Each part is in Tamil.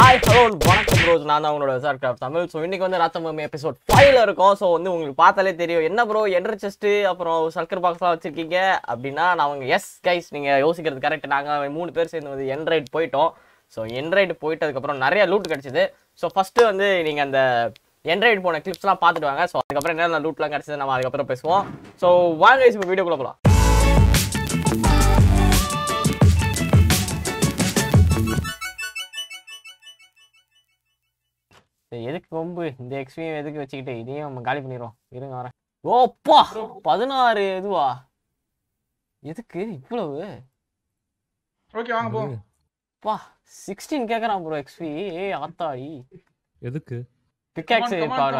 ஹாய் ஹலோ வணக்கம் ரோஸ் நான் தான் உங்களோட சார் கிராஃப்ட் தமிழ் ஸோ இன்றைக்கி வந்து ராத்தமம் எபிசோட் ஃபைவ்ல இருக்கும் ஸோ வந்து உங்களுக்கு பார்த்தாலே தெரியும் என்ன ப்ரோ என்ற செஸ்ட்டு அப்புறம் சர்க்கர் பாக்ஸ்லாம் வச்சுருக்கீங்க அப்படின்னா நான் அவங்க எஸ் கைஸ் நீங்கள் யோசிக்கிறது கரெக்ட் நாங்கள் மூணு பேர் சேர்ந்து வந்து என்ட்ராய்ட் போயிட்டோம் ஸோ என்ரைட் போயிட்டதுக்கப்புறம் நிறைய லூட் கிடச்சிது ஸோ ஃபஸ்ட்டு வந்து நீங்கள் அந்த என்ட்ராய்டு போன கிளிப்ஸ்லாம் பார்த்துட்டு வாங்க ஸோ அதுக்கப்புறம் என்னென்ன லூட்லாம் கிடச்சிது நம்ம அதுக்கப்புறம் பேசுவோம் ஸோ வாங்க இப்போ வீடியோக்குள்ளே போகலாம் சரி எதுக்கு கொம்பு இந்த எக்ஸ்பியும் எதுக்கு வச்சுக்கிட்டு இதையும் நம்ம காலி பண்ணிடுவோம் இருங்க வரேன் ஓப்பா பதினாறு இதுவா எதுக்கு இவ்வளவு ஓகே வாங்க போ பா 16 கேக்குறான் ப்ரோ எக்ஸ்பி ஏ ஆத்தாடி எதுக்கு பிக்காக்ஸ் பாரு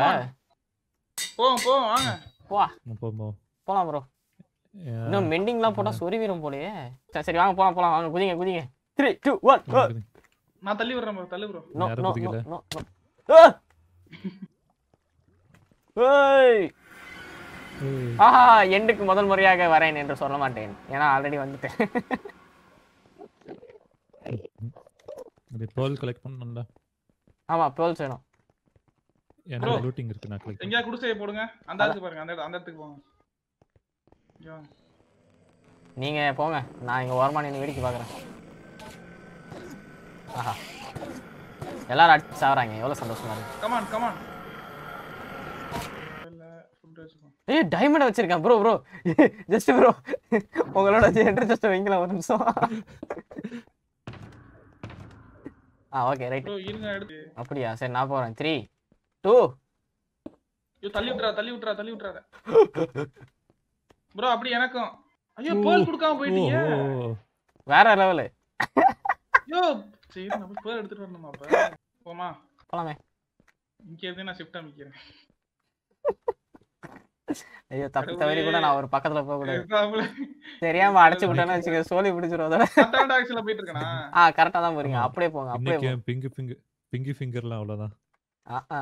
போ போ வாங்க வா போ போ போலாம் ப்ரோ இன்னும் மெண்டிங்லாம் போட்டா சொரிவிரும் போலயே சரி சரி வாங்க போலாம் போலாம் வாங்க குதிங்க குதிங்க 3 2 1 நான் தள்ளி விடுறேன் bro bro no no no ஆஹா எண்டுக்கு முதல் முறையாக வரேன் என்று சொல்ல மாட்டேன் ஏன்னா ஆல்ரெடி வந்துட்டேன் பேர்ல் கலெக்ட் பண்ணணும்ல ஆமா பேர்ல்ஸ் வேணும் என்ன லூட்டிங் இருக்கு நான் கலெக்ட் எங்க குடிசைய போடுங்க அந்த இடத்துக்கு பாருங்க அந்த அந்த இடத்துக்கு போங்க நீங்க போங்க நான் இங்க ஓரமா நின்னு வேடிக்கை பாக்குறேன் ஆஹா எல்லாரும் அடிச்சு சாவறாங்க எவ்வளவு சந்தோஷமா இருக்கு கம் ஆன் ஏய் டைமண்ட் வச்சிருக்கேன் ப்ரோ ப்ரோ ஜஸ்ட் ப்ரோ உங்களோட என்டர் ஜஸ்ட் வைங்களா ஒரு நிமிஷம் ஆ ஓகே ரைட் அப்படியா சரி நான் போறேன் 3 2 ஐயோ தள்ளி விட்டுறா தள்ளி விட்டுறா தள்ளி விட்டுறா ப்ரோ அப்படி எனக்கும் ஐயோ பேர் கொடுக்காம போயிட்டீங்க வேற லெவல் ஐயோ சரி நம்ம பேர் எடுத்துட்டு வரணும் அப்ப போமா போலாமே இங்க இருந்து நான் ஷிஃப்ட் அமைக்கிறேன் ஐயோ தப்பு தவறி கூட நான் ஒரு பக்கத்துல போக கூடாது தெரியாம அடைச்சு விட்டேன்னு வச்சுக்க சோலி பிடிச்சிரும் அதோட போயிட்டு ஆ கரெக்டா தான் போறீங்க அப்படியே போங்க அப்படியே பிங்கு பிங்கு அவ்வளவுதான் ஆ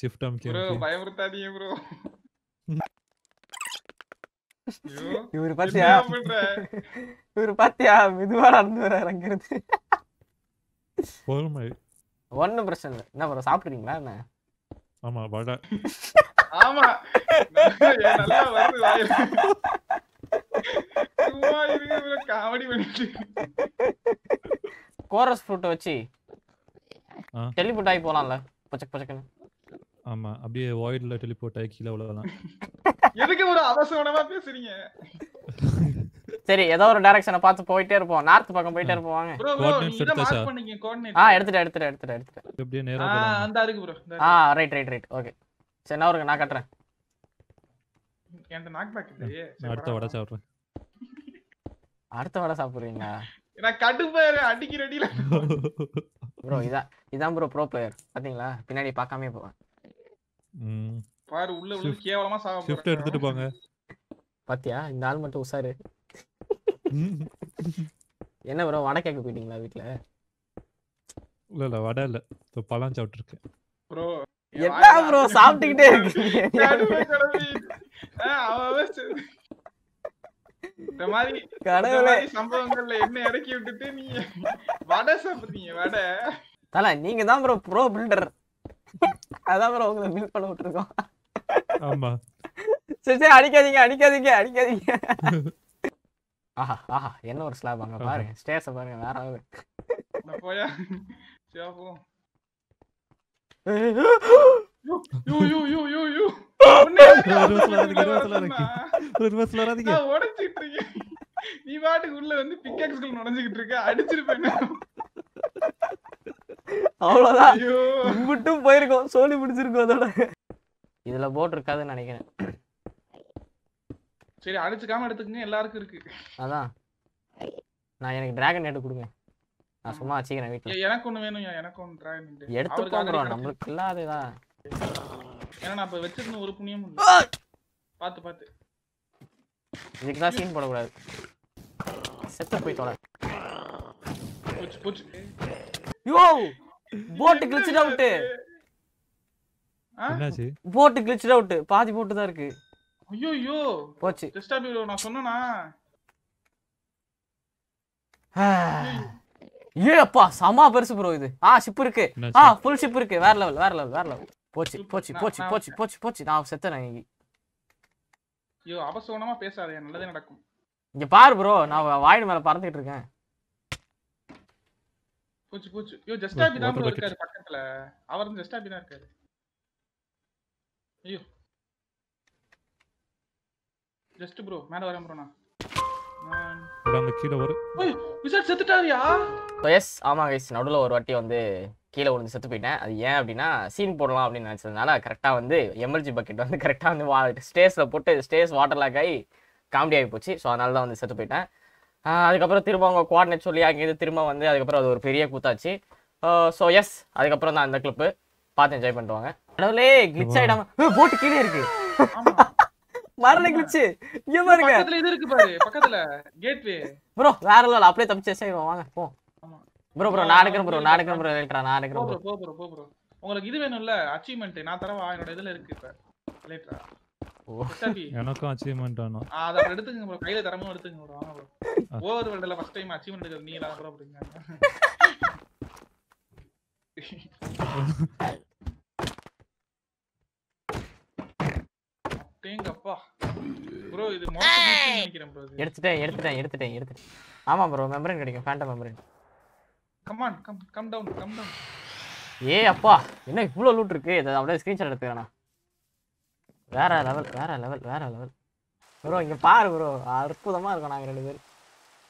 ஷிஃப்ட் பயமுறுத்தாதீங்க ப்ரோ இவரு பாத்தியா இவரு பாத்தியா மெதுவா நடந்து வர்றாரு ஒன்றும் பிரச்சனை இல்லை என்ன பண்ண சாப்பிட்றீங்களா என்ன ஆமா வடை ஆமா நல்லா வருது வாயில சும்மா இருக்கு காமெடி பண்ணிட்டு கோரஸ் ஃப்ரூட் வச்சு டெலிபோர்ட் ஆகி போலாம்ல பச்சக் பச்சக்குன்னு ஆமா அப்படியே வாய்ட்ல டெலிபோர்ட் ஆகி கீழே விழலாம் எதுக்கு ஒரு அவசரமா பேசுறீங்க சரி ஏதோ ஒரு டைரக்ஷனை பார்த்து போயிட்டே இருப்போம் நார்த் பக்கம் போயிட்டே இருப்போம் வாங்க ஆ எடுத்துட்டு எடுத்துட்டு எடுத்துட்டு எடுத்துட்டு அப்படியே நேரா அந்த அருக்கு ப்ரோ ஆ ரைட் ரைட் ரைட் ஓகே சரி நான் ஒரு நான் கட்டறேன் என்ட நாக் பேக் இல்லையே அடுத்த வடை சாப்பிடுறேன் அடுத்த வடை சாப்பிடுறீங்க நான் கடுப்பாரு அடிக்கு ரெடில ப்ரோ இதான் இதான் ப்ரோ ப்ரோ பிளேயர் பாத்தீங்களா பின்னாடி பார்க்காமயே போவேன் பாரு உள்ள உள்ள கேவலமா போறேன் ஷிஃப்ட் எடுத்துட்டு போங்க பாத்தியா இந்த ஆள் மட்டும் உசாரு என்ன ப்ரோ வடை கேட்க போயிட்டீங்களா வீட்ல இல்ல இல்ல வடை இல்ல இப்போ பழம் சாப்பிட்டு இருக்கேன் ப்ரோ என்ன ப்ரோ சாப்பிட்டுக்கிட்டே இருக்கு என்ன நீங்க தான் ப்ரோ பில்டர் அதான் பண்ண விட்டுருக்கோம் ஆமா சரி சரி அடிக்காதீங்க அடிக்காதீங்க அடிக்காதீங்க ஆஹா ஆஹா என்ன ஒரு ஸ்லாப் அங்க பாருங்க ஸ்டேஸ் பாருங்க வேற ஆகுது போயா சியா நீ பாட்டுக்கு உள்ள வந்து அவ்வளவுதான் போயிருக்கோம் சோழி பிடிச்சிருக்கோம் அதோட இதுல போட்டிருக்காதுன்னு நினைக்கிறேன் சரி அடிச்சுக்காம எடுத்துக்கங்க எல்லாருக்கும் இருக்கு அதான் நான் எனக்கு டிராகன் எடுத்து கொடுங்க நான் சும்மா வச்சுக்கிறேன் வீட்ல எனக்கு ஒண்ணு வேணும் எனக்கு ஒன்று டிராகன் எடுத்து போகிறோம் நம்மளுக்கு இல்லாததான் ஏன்னா நான் இப்ப வெச்சிருந்த ஒரு புண்ணியம் பாத்து பாத்து இதுக்கு தான் சீன் போடக்கூடாது செத்து போய் தொலை போச்சு போச்சு யோ போட் கிளிச்சிட் அவுட் என்னாச்சு போட் கிளிச்சிட் அவுட் பாதி போட்டு தான் இருக்கு ஐயோ போச்சு டெஸ்டா பியூரோ நான் சொன்னனா ஏப்பா அப்பா சமா பெருசு ப்ரோ இது ஆ ஷிப் இருக்கு ஆ ஃபுல் ஷிப் இருக்கு வேற லெவல் வேற லெவல் வேற லெவல் போச்சு போச்சு போச்சு போச்சு போச்சு போச்சு நான் செத்துறேன் இங்க ஐயோ அபசோனமா பேசாதே நல்லதே நடக்கும் இங்க பாரு ப்ரோ நான் வாயில் மேல பறந்துட்டு இருக்கேன் போச்சு போச்சு ஐயோ ஜஸ்ட் ஹாப்பி தான் ப்ரோ இருக்காரு பக்கத்துல அவர் ஜஸ்ட் ஹாப்பி தான் இருக்காரு ஐயோ ஜஸ்ட் ப்ரோ மேல வரேன் ப்ரோ நான் அந்த செத்துட்டாரியா எஸ் ஆமா நடுவில் ஒரு வாட்டி வந்து கீழே விழுந்து செத்து போயிட்டேன் அது ஏன் அப்படின்னா சீன் போடலாம் அப்படின்னு நினச்சதுனால கரெக்டாக வந்து எமர்ஜி பக்கெட் வந்து கரெக்டாக வந்து வா ஸ்டேஸில் போட்டு ஸ்டேஸ் வாட்டர் லாக் ஆகி காமெடி ஆகி போச்சு ஸோ அதனால தான் வந்து செத்து போயிட்டேன் அதுக்கப்புறம் திரும்ப அவங்க குவாடினேட் சொல்லி அங்கேருந்து திரும்ப வந்து அதுக்கப்புறம் அது ஒரு பெரிய கூத்தாச்சு ஸோ எஸ் அதுக்கப்புறம் தான் அந்த கிளிப்பு பார்த்து என்ஜாய் பண்ணுவாங்க கடவுளே கிளிச் ஆகிடாம போட்டு கீழே இருக்கு மரண இங்க பாருங்க பக்கத்துல இது இருக்கு பாரு பக்கத்துல கேட்வே ப்ரோ வேற லெவல் அப்படியே தப்பிச்சேன் வாங்க போ ப்ரோ ப்ரோ நான் ப்ரோ நான் எடுக்கிறேன் ப்ரோ எடுக்கிறேன் நான் ப்ரோ போ ப்ரோ போ ப்ரோ உங்களுக்கு இது வேணும்ல அச்சீவ்மென்ட் நான் தரவா என்னோட இதுல இருக்கு இப்ப லேட்டரா எனக்கும் அச்சீவ்மென்ட் அத எடுத்துங்க ப்ரோ கையில தரமும் எடுத்துங்க ப்ரோ வாங்க ப்ரோ ஓவர் வேர்ல்ட்ல ஃபர்ஸ்ட் டைம் அச்சீவ்மென்ட் எடுக்கிறது நீ எல்லாம் ப்ரோ அப்படிங்க ப்ரோ இது ப்ரோ எடுத்துட்டேன் எடுத்துட்டேன் எடுத்துட்டேன் ப்ரோ கிடைக்கும் come come come down come down அப்பா என்ன இவ்வளோ இதை அப்படியே வேற லெவல் வேற லெவல் வேற லெவல் ப்ரோ இங்க பாரு ப்ரோ அற்புதமா இருக்கோம் நாங்க ரெண்டு பேரும்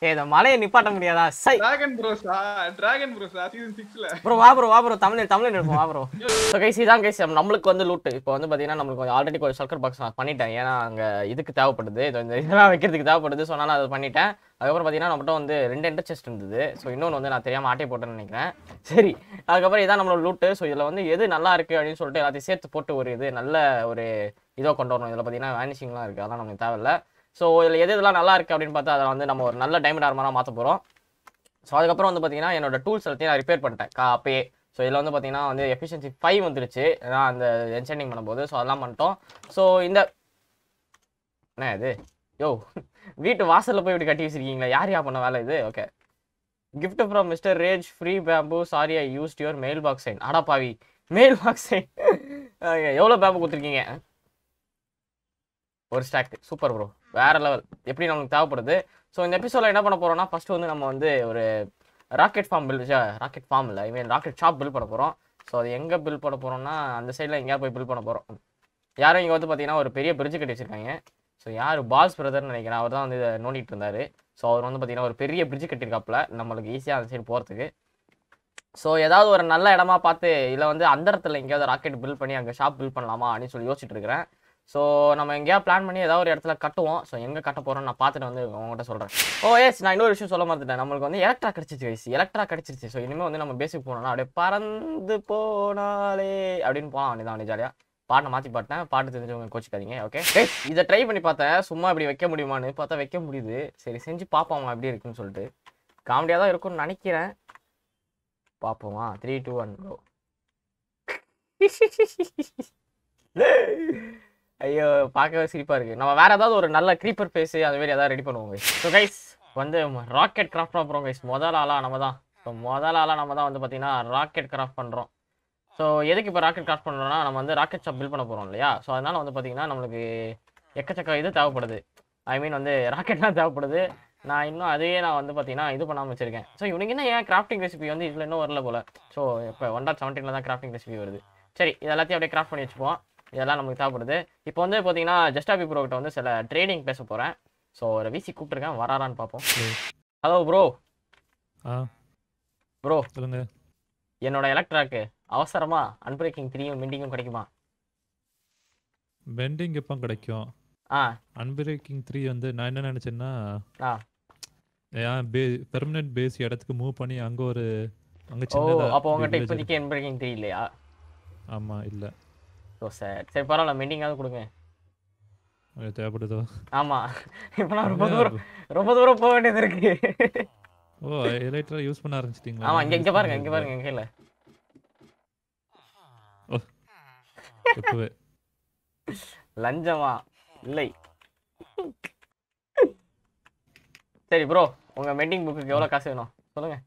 இந்த மலையை நிப்பாட்ட முடியாதா சை டிராகன் ப்ரோஸா டிராகன் ப்ரோஸா சீசன் 6ல ப்ரோ வா ப்ரோ வா ப்ரோ தமிழ் தமிழ் இருப்போம் வா ப்ரோ சோ गाइस இதான் गाइस நம்மளுக்கு வந்து லூட் இப்போ வந்து பாத்தீங்கன்னா நம்மளுக்கு ஆல்ரெடி ஒரு சல்கர் பாக்ஸ் நான் பண்ணிட்டேன் ஏன்னா அங்க இதுக்கு தேவைப்படுது இந்த இதெல்லாம் வைக்கிறதுக்கு தேவைப்படுது சோ நான் அதை பண்ணிட்டேன் அதுக்கப்புறம் பார்த்தீங்கன்னா நம்மகிட்ட வந்து ரெண்டு என்டர் இருந்தது ஸோ இன்னொன்று வந்து நான் தெரியாமல் ஆட்டை போட்டேன்னு நினைக்கிறேன் சரி அதுக்கப்புறம் இதான் நம்மளோட லூட்டு ஸோ இதில் வந்து எது நல்லா இருக்குது அப்படின்னு சொல்லிட்டு எல்லாத்தையும் சேர்த்து போட்டு ஒரு இது நல்ல ஒரு இதோ கொண்டு வரணும் இதில் பார்த்தீங்கன்னா வேனிஷிங்லாம் இருக்குது அதெல்லாம் நமக்கு தேவையில்லை ஸோ இதில் எது இதெல்லாம் நல்லா இருக்குது அப்படின்னு பார்த்தா அதை வந்து நம்ம ஒரு நல்ல டைமண்ட் ஆர்மராக மாற்ற போகிறோம் ஸோ அதுக்கப்புறம் வந்து பார்த்தீங்கன்னா என்னோட டூல்ஸ் எல்லாத்தையும் நான் ரிப்பேர் பண்ணிட்டேன் காப்பே அப்பயே ஸோ இதில் வந்து பார்த்தீங்கன்னா வந்து எஃபிஷியன்சி ஃபைவ் வந்துருச்சு நான் அந்த என்சைனிங் பண்ணும்போது ஸோ அதெல்லாம் பண்ணிட்டோம் ஸோ இந்த என்ன இது யோ வீட்டு வாசலில் போய் இப்படி கட்டி வச்சிருக்கீங்களா யார் யா பண்ண வேலை இது okay gift from mister Rage free bamboo sorry I used your mailbox sign அடா பாவி மெயில் பாக்ஸ் சைன் எவ்வளோ பேம்பு கொடுத்துருக்கீங்க ஒரு ஸ்டாக் சூப்பர் ப்ரோ வேறு லெவல் எப்படி நம்மளுக்கு தேவைப்படுது ஸோ இந்த எபிசோட என்ன பண்ண போறோம்னா ஃபர்ஸ்ட் வந்து நம்ம வந்து ஒரு rocket farm build rocket farm இல்லை I mean rocket shop build பண்ண போகிறோம் ஸோ அது எங்கே பில் பண்ண போறோம்னா அந்த சைடில் எங்கேயா போய் பில் பண்ண போகிறோம் யாரும் இங்கே வந்து பார்த்தீங்கன்னா ஒரு பெரிய பிரிட்ஜ் கட்டி வச்சிருக்காங்க ஸோ யார் பால்ஸ் பிரதர்னு நினைக்கிறேன் அவர் தான் வந்து இதை நோண்டிட்டு இருந்தார் ஸோ அவர் வந்து பார்த்தீங்கன்னா ஒரு பெரிய பிரிட்ஜ் கட்டியிருக்காப்புல நம்மளுக்கு ஈஸியாக அந்த சைடு போகிறதுக்கு ஸோ ஏதாவது ஒரு நல்ல இடமா பார்த்து இல்லை வந்து அந்த இடத்துல எங்கேயாவது ராக்கெட் பில் பண்ணி அங்கே ஷாப் பில் பண்ணலாமா அப்படின்னு சொல்லி யோசிச்சுட்டு இருக்கிறேன் ஸோ நம்ம எங்கேயா பிளான் பண்ணி ஏதாவது ஒரு இடத்துல கட்டுவோம் ஸோ எங்கே கட்ட போகிறோம்னு நான் பார்த்துட்டு வந்து உங்கள்கிட்ட சொல்கிறேன் ஓ oh, எஸ் நான் இன்னொரு விஷயம் சொல்ல மாட்டேன் நம்மளுக்கு வந்து எலக்ட்ரா கிடச்சிச்சு வயசு எலக்ட்ரா கிடச்சிருச்சு ஸோ இனிமேல் வந்து நம்ம பேசிக் போனோம்னா அப்படியே பறந்து போனாலே அப்படின்னு போகலாம் தான் ஜாலியாக பாட்டை மாற்றி பாட்டேன் பாட்டு தெரிஞ்சவங்க கோச்சிக்காதீங்க ஓகே இதை ட்ரை பண்ணி பார்த்தேன் சும்மா இப்படி வைக்க முடியுமான்னு பார்த்தா வைக்க முடியுது சரி செஞ்சு பார்ப்போம் எப்படி இருக்குன்னு சொல்லிட்டு காமெடியாக தான் இருக்கும்னு நினைக்கிறேன் பார்ப்போமா த்ரீ டூ ஒன் ப்ரோ ஐயோ பார்க்கவே சிரிப்பாக இருக்குது நம்ம வேறு ஏதாவது ஒரு நல்ல க்ரீப்பர் பேஸு அது மாதிரி ஏதாவது ரெடி பண்ணுவோம் ஸோ கைஸ் வந்து ராக்கெட் கிராஃப்ட் பண்ணுறோம் கைஸ் முதல் ஆளாக நம்ம தான் ஸோ முதல் ஆளாக நம்ம தான் வந்து பார்த்திங்கன்னா ராக்கெட் கிராஃப்ட் பண்ணுறோம் ஸோ எதுக்கு இப்போ ராக்கெட் கிராஃப்ட் பண்ணுறோம்னா நம்ம வந்து ராக்கெட் ஷாப் பில்ட் பண்ண போகிறோம் இல்லையா ஸோ அதனால் வந்து பார்த்திங்கன்னா நம்மளுக்கு எக்கச்சக்க இது தேவைப்படுது ஐ மீன் வந்து ராக்கெட்லாம் தேவைப்படுது நான் இன்னும் அதையே நான் வந்து பார்த்தீங்கன்னா இது பண்ணாமல் வச்சிருக்கேன் ஸோ இவனுக்கு என்ன ஏன் கிராஃப்டிங் ரெசிபி வந்து இதில் இன்னும் வரல போல் ஸோ இப்போ ஒன் டாட் செவன்டீனில் தான் கிராஃப்டிங் ரெசிபி வருது சரி இது எல்லாத்தையும் அப்படியே கிராஃப்ட் பண்ணி வச்சுப்போம் இதெல்லாம் நமக்கு தேவைப்படுது இப்போ வந்து பார்த்தீங்கன்னா ஜஸ்டாபி ப்ரோ கிட்ட வந்து சில ட்ரேடிங் பேச போகிறேன் ஸோ ஒரு விசி கூப்பிட்டுருக்கேன் வராரான்னு பார்ப்போம் ஹலோ ப்ரோ ஆ ப்ரோ சொல்லுங்க என்னோட எலக்ட்ராக்கு அவசரமா அன்பிரேக்கிங் த்ரீயும் பெண்டிங்கும் கிடைக்குமா பெண்டிங் எப்போ கிடைக்கும் ஆ அன்பிரேக்கிங் த்ரீ வந்து நான் என்ன நினச்சேன்னா ஆ ஏன் பே பெர்மனெண்ட் பேஸ் இடத்துக்கு மூவ் பண்ணி அங்கே ஒரு அங்கே அப்போ உங்கள்கிட்ட இப்போதைக்கு அன்பிரேக்கிங் த்ரீ இல்லையா ஆமாம் இல்லை ஸோ சேட் சரி பரவாயில்ல மெண்டிங்காவது கொடுங்க தேவைப்படுதோ ஆமா இப்போ நான் ரொம்ப தூரம் ரொம்ப தூரம் போக வேண்டியது இருக்கு ஓ ஹைலைட்டர் யூஸ் பண்ண ஆரம்பிச்சிட்டீங்களா ஆமா இங்க இங்க பாருங்க இங்க பாருங்க இங்க இல்ல லஞ்சமா இல்லை சரி ப்ரோ உங்க மெண்டிங் புக்கு எவ்வளவு காசு வேணும் சொல்லுங்க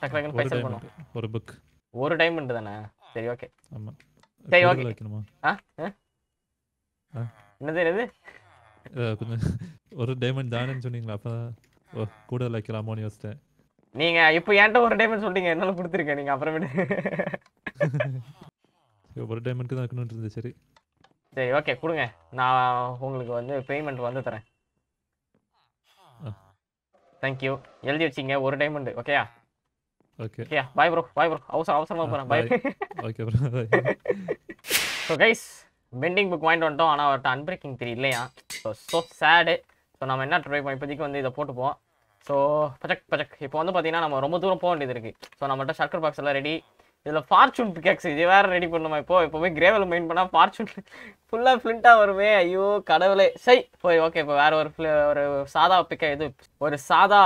டக்கு டக்குன்னு பைசல் பண்ணுவோம் ஒரு புக் ஒரு டைமண்ட் தானே சரி ஓகே ஆமா சரி ஓகே வைக்கணுமா என்னது என்னது ஒரு டைமண்ட் தானேன்னு சொன்னீங்களா அப்பதான் கூட வைக்கலாமோன்னு யோசிச்சேன் நீங்க இப்போ ஏன்ட்ட ஒரு டைமண்ட் சொல்லிட்டீங்க என்னால கொடுத்துருக்கேன் நீங்க அப்புறமேட்டு ஒரு டைமண்ட்க்கு தான் வைக்கணும்னு சரி சரி ஓகே கொடுங்க நான் உங்களுக்கு வந்து பேமெண்ட் வந்து தரேன் தேங்க்யூ எழுதி வச்சிங்க ஒரு டைமண்ட் ஓகேயா okay yeah bye bro bye bro அவசரம் அவசரமா போறேன் bye okay bro so guys pending book வாங்கிட்டு வந்துட்டோம் ஆனால் அவர்ட்ட அன்பிரேக்கிங் த்ரீ இல்லையா ஸோ ஸோ சேடு ஸோ நம்ம என்ன ட்ரை பண்ணோம் இப்போதைக்கு வந்து இதை போட்டுப்போம் ஸோ பஜக் பஜக் இப்போ வந்து பார்த்தீங்கன்னா நம்ம ரொம்ப தூரம் போக வேண்டியது இருக்குது ஸோ நம்மகிட்ட ஷர்க்கர் பாக்ஸ் எல்லாம் ரெடி இதில் ஃபார்ச்சூன் பிகேக்ஸ் இது வேறு ரெடி பண்ணுமா இப்போ எப்போவுமே கிரேவல் மெயின் பண்ணால் ஃபார்ச்சூன் ஃபுல்லாக ஃப்ளிண்ட்டாக வருமே ஐயோ கடவுளே சரி போய் ஓகே இப்போ வேறு ஒரு ஒரு சாதா பிக்க இது ஒரு சாதா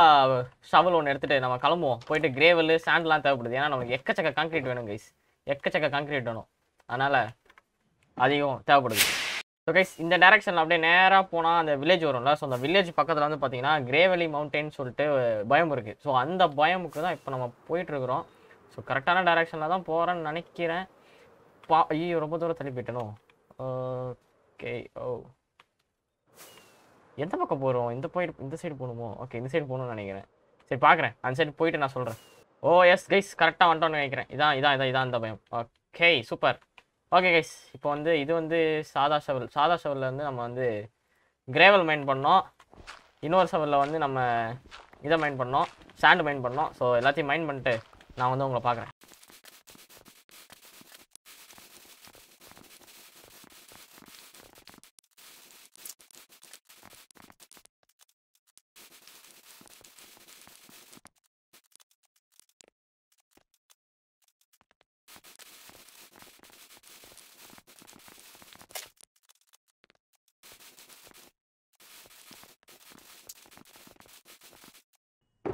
ஷவல் ஒன்று எடுத்துகிட்டு நம்ம கிளம்புவோம் போயிட்டு கிரேவல் சாண்ட்லாம் தேவைப்படுது ஏன்னா நமக்கு எக்கச்சக்க காங்க்ரீட் வேணும் கைஸ் எக்கச்சக்க காங்க்ரீட் வேணும் அதனால் அதிகம் தேவைப்படுது ஸோ கைஸ் இந்த டேரக்ஷனில் அப்படியே நேராக போனால் அந்த வில்லேஜ் வரும்ல ஸோ அந்த வில்லேஜ் பக்கத்தில் வந்து பார்த்தீங்கன்னா கிரேவலி மவுண்டைன்னு சொல்லிட்டு பயம் இருக்குது ஸோ அந்த பயமுக்கு தான் இப்போ நம்ம போயிட்டுருக்குறோம் ஸோ கரெக்டான டைரெக்ஷனில் தான் போகிறேன்னு நினைக்கிறேன் பா ஐயோ ரொம்ப தூரம் தள்ளி போயிட்டணும் ஓகே ஓ எந்த பக்கம் போகிறோம் இந்த போயிட்டு இந்த சைடு போகணுமோ ஓகே இந்த சைடு போகணும்னு நினைக்கிறேன் சரி பார்க்குறேன் அந்த சைடு போயிட்டு நான் சொல்கிறேன் ஓ எஸ் கைஸ் கரெக்டாக வந்துட்டோம்னு நினைக்கிறேன் இதான் இதான் இதான் இதான் இந்த பயம் ஓகே சூப்பர் ஓகே கைஸ் இப்போ வந்து இது வந்து சாதா ஷவல் சாதா ஷவலில் வந்து நம்ம வந்து கிரேவல் மைண்ட் பண்ணோம் இன்னொரு ஷவலில் வந்து நம்ம இதை மைண்ட் பண்ணோம் சாண்டு மைண்ட் பண்ணோம் ஸோ எல்லாத்தையும் மைண்ட் பண்ணிட்டு நான் வந்து உங்களை பார்க்குறேன்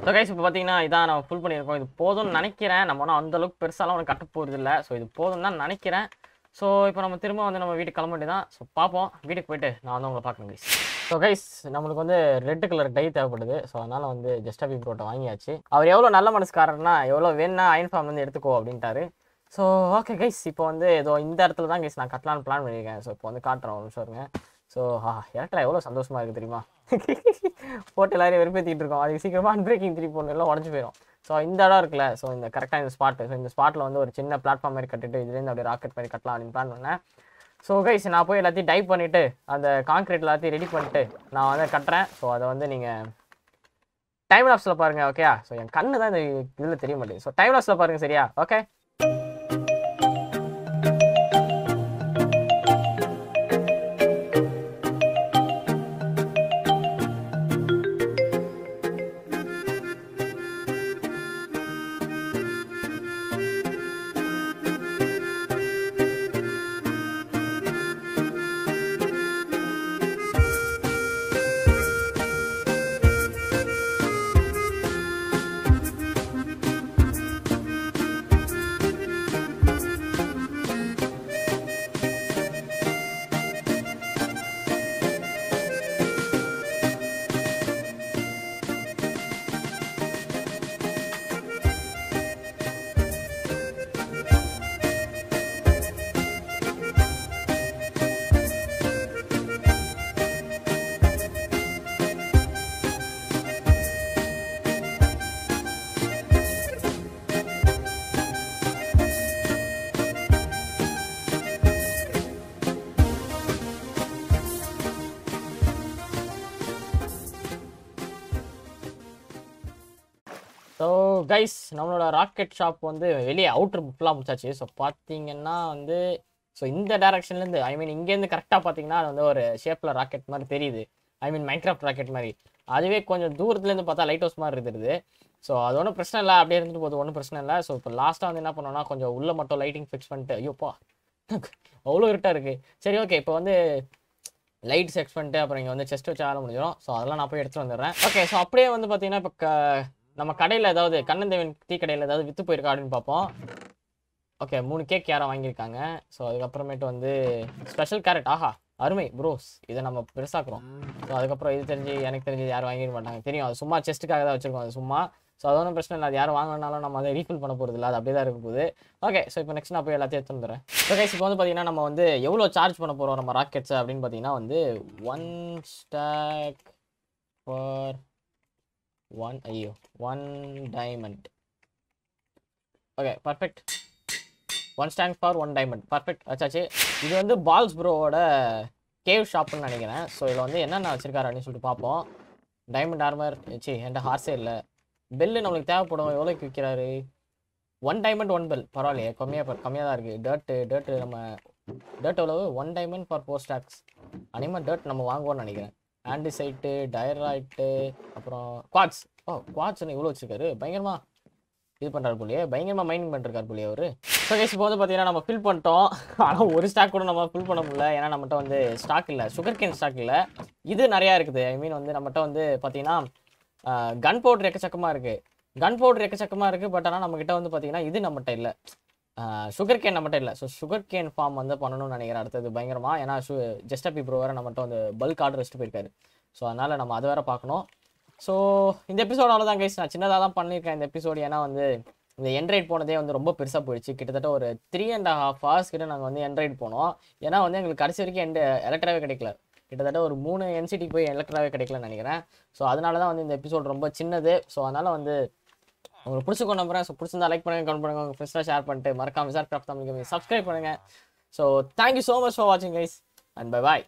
ஸோ கைஸ் இப்போ பார்த்தீங்கன்னா இதான் நம்ம ஃபுல் பண்ணியிருக்கோம் இது போதும்னு நினைக்கிறேன் நம்ம ஒன்றும் அந்தளவுக்கு பெருசாலாம் ஒன்று கட்ட போகிறது இல்லை ஸோ இது போதும் தான் நினைக்கிறேன் ஸோ இப்போ நம்ம திரும்ப வந்து நம்ம வீட்டுக்கு கிளம்பிட்டு தான் ஸோ பார்ப்போம் வீட்டுக்கு போயிட்டு நான் வந்து உங்களை பார்க்கணும் கைஸ் ஸோ கைஸ் நம்மளுக்கு வந்து ரெட் கலர் டை தேவைப்படுது ஸோ அதனால் வந்து ஜஸ்ட் அப்பி ப்ரோட்டை வாங்கியாச்சு அவர் எவ்வளோ நல்ல மனசுக்காரர்னா எவ்வளோ வேணா அயன் ஃபார்ம் வந்து எடுத்துக்கோ அப்படின்ட்டாரு ஸோ ஓகே கைஸ் இப்போ வந்து ஏதோ இந்த இடத்துல தான் கைஸ் நான் கட்டலான்னு பிளான் பண்ணியிருக்கேன் ஸோ இப்போ வந்து காட்டுறோம் ஒரு நிமிஷம் ஸோ ஹா ஏட்டா எவ்வளோ சந்தோஷமாக இருக்குது தெரியுமா போட்டு எல்லாரையும் வெறுப்பேற்றிட்டு இருக்கோம் அதுக்கு சீக்கிரமாக பிரேக்கிங் த்ரீ போடணும் எல்லாம் உடஞ்சி போயிடும் ஸோ இந்த இடம் இருக்குல்ல ஸோ இந்த கரெக்டாக இந்த ஸ்பாட்டு ஸோ இந்த ஸ்பாட்டில் வந்து ஒரு சின்ன பிளாட்ஃபார்ம் மாதிரி கட்டிட்டு இதுலேருந்து அப்படியே ராக்கெட் மாதிரி கட்டலாம் அப்படின்னு பிளான் பண்ணேன் ஸோ கைஸ் நான் போய் எல்லாத்தையும் டைப் பண்ணிவிட்டு அந்த கான்க்ரீட் எல்லாத்தையும் ரெடி பண்ணிட்டு நான் வந்து கட்டுறேன் ஸோ அதை வந்து நீங்கள் டைம் லாப்ஸில் பாருங்கள் ஓகே ஸோ என் கண்ணு தான் இந்த இதில் தெரிய மாட்டேங்குது ஸோ டைம் லாப்ஸில் பாருங்கள் சரியா ஓகே கைஸ் நம்மளோட ராக்கெட் ஷாப் வந்து வெளியே அவுட்ரு ஃபுல்லாக முடிச்சாச்சு ஸோ பார்த்தீங்கன்னா வந்து ஸோ இந்த டேரக்ஷன்லேருந்து ஐ மீன் இங்கேருந்து கரெக்டாக பார்த்தீங்கன்னா அது வந்து ஒரு ஷேப்பில் ராக்கெட் மாதிரி தெரியுது ஐ மீன் மைக்ராஃப்ட் ராக்கெட் மாதிரி அதுவே கொஞ்சம் தூரத்துலேருந்து பார்த்தா லைட் ஹவுஸ் மாதிரி இருக்குது ஸோ அது ஒன்றும் பிரச்சனை இல்லை அப்படியே இருந்துட்டு போது ஒன்றும் பிரச்சனை இல்லை ஸோ இப்போ லாஸ்ட்டாக வந்து என்ன பண்ணோம்னா கொஞ்சம் உள்ளே மட்டும் லைட்டிங் ஃபிக்ஸ் பண்ணிட்டு ஐயோப்பா அவ்வளோ இருட்டாக இருக்குது சரி ஓகே இப்போ வந்து லைட் செக்ஸ் பண்ணிட்டு அப்புறம் இங்கே வந்து செஸ்ட் வச்சு ஆள முடிஞ்சிடும் ஸோ அதெல்லாம் நான் போய் எடுத்துகிட்டு வந்துடுறேன் ஓகே ஸோ அப்படியே வந்து பார்த்தீங்கன்னா இப்போ நம்ம கடையில் ஏதாவது கண்ணந்தேவன் டீ கடையில் ஏதாவது விற்று போயிருக்கா அப்படின்னு பார்ப்போம் ஓகே மூணு கேக் யாரும் வாங்கியிருக்காங்க ஸோ அதுக்கப்புறமேட்டு வந்து ஸ்பெஷல் கேரட் ஆஹா அருமை ப்ரோஸ் இதை நம்ம பெருசாக்குறோம் ஸோ அதுக்கப்புறம் இது தெரிஞ்சு எனக்கு தெரிஞ்சு யாரும் வாங்கிட மாட்டாங்க தெரியும் அது சும்மா செஸ்ட்டுக்காக தான் வச்சுருக்கோம் அது சும்மா ஸோ அது ஒன்றும் பிரச்சனை இல்லை அது யாரும் வாங்கினாலும் நம்ம அதை ரீஃபில் பண்ண போகிறது இல்லை அது அப்படியே தான் இருக்கும் போது ஓகே ஸோ இப்போ நெக்ஸ்ட் நான் போய் எல்லாத்தையும் எடுத்துருந்துறேன் ஸோ கைஸ் இப்போ வந்து பார்த்தீங்கன்னா நம்ம வந்து எவ்வளோ சார்ஜ் பண்ண போகிறோம் நம்ம ராக்கெட்ஸ் அப்படின்னு பார்த்தீங்கன்னா வந்து ஒன் ஸ்டாக் ஃபார் ஒன் ஐயோ one diamond okay perfect one stand for one diamond perfect வச்சாச்சு இது வந்து பால்ஸ் ப்ரோவோட கேவ் ஷாப்னு நினைக்கிறேன் ஸோ இதில் வந்து என்னென்ன வச்சிருக்காரு அப்படின்னு சொல்லிட்டு பார்ப்போம் டைமண்ட் ஆர்மர் சி என்கிட்ட ஹார்ஸே இல்லை பெல்லு நம்மளுக்கு தேவைப்படும் எவ்வளோக்கு விற்கிறாரு ஒன் டைமண்ட் ஒன் பெல் பரவாயில்லையே கம்மியாக கம்மியாக தான் இருக்குது டர்ட்டு டேர்ட்டு நம்ம டேர்ட் எவ்வளவு one diamond for four stacks animal dirt நம்ம வாங்குவோம்னு நினைக்கிறேன் ஆண்டிசைட்டு டயராய்ட்டு அப்புறம் குவாட்ஸ் ஓ குவாட்ஸ்னு இவ்வளோ வச்சிருக்காரு பயங்கரமா இது பண்ணுறாரு போலியே பயங்கரமாக மைனிங் பண்ணிருக்கார் போலியே அவர் ஸோ கேஸ் இப்போ வந்து பார்த்தீங்கன்னா நம்ம ஃபில் பண்ணிட்டோம் ஆனால் ஒரு ஸ்டாக் கூட நம்ம ஃபில் பண்ண முடியல ஏன்னா நம்மகிட்ட வந்து ஸ்டாக் இல்லை சுகர் கேன் ஸ்டாக் இல்லை இது நிறையா இருக்குது ஐ மீன் வந்து நம்மகிட்ட வந்து பார்த்தீங்கன்னா கன் பவுடர் எக்கச்சக்கமாக இருக்குது கன் பவுடர் எக்கச்சக்கமாக இருக்குது பட் ஆனால் நம்மக்கிட்ட வந்து பார்த்தீங்கன்னா இது நம்மகிட்ட இல்லை சுகர் கேன் நம்மகிட்ட இல்லை ஸோ சுகர் கேன் ஃபார்ம் வந்து பண்ணணும்னு நினைக்கிறேன் அடுத்தது பயங்கரமாக ஏன்னா சு ஜஸ்டபி ப்ரோ வேறு நம்மகிட்ட வந்து பல்க் ஆர்டர் வச்சுட்டு போயிருக்காரு ஸோ அதனால் நம்ம அதை வேறு பார்க்கணும் ஸோ இந்த எபிசோடால தான் கைஸ் நான் சின்னதாக தான் பண்ணியிருக்கேன் இந்த எபிசோடு ஏன்னா வந்து இந்த என்ரைட் போனதே வந்து ரொம்ப பெருசாக போயிடுச்சு கிட்டத்தட்ட ஒரு த்ரீ அண்ட் ஹாஃப் ஹவர்ஸ் கிட்ட நாங்கள் வந்து என்ரைட் போனோம் ஏன்னா வந்து எங்களுக்கு கடைசி வரைக்கும் எந்த எலக்ட்ராவே கிடைக்கல கிட்டத்தட்ட ஒரு மூணு என்சிடி போய் எலக்ட்ராவே கிடைக்கலன்னு நினைக்கிறேன் ஸோ அதனால தான் வந்து இந்த எபிசோட் ரொம்ப சின்னது ஸோ அதனால் வந்து உங்களுக்கு பிடிச்சிக்கோ நம்புறேன் ஸோ பிடிச்சிருந்தா லைக் பண்ணுங்க கமெண்ட் பண்ணுங்க உங்கள் ஃப்ரெண்ட்ஸ் ஷேர் பண்ணிட்டு மறக்காம விசார் கிராஃப்ட் தமிழ் சப்ஸ்கிரைப் பண்ணுங்க so thank you so much for வாட்சிங் கைஸ் அண்ட் பை பாய்